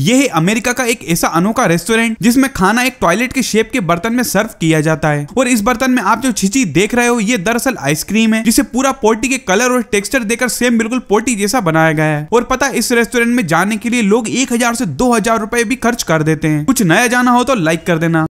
यह है अमेरिका का एक ऐसा अनोखा रेस्टोरेंट जिसमें खाना एक टॉयलेट के शेप के बर्तन में सर्व किया जाता है और इस बर्तन में आप जो छिची देख रहे हो ये दरअसल आइसक्रीम है जिसे पूरा पोटी के कलर और टेक्सचर देकर सेम बिल्कुल पोटी जैसा बनाया गया है और पता इस रेस्टोरेंट में जाने के लिए लोग एक हजार से दो हजार भी खर्च कर देते हैं कुछ नया जाना हो तो लाइक कर देना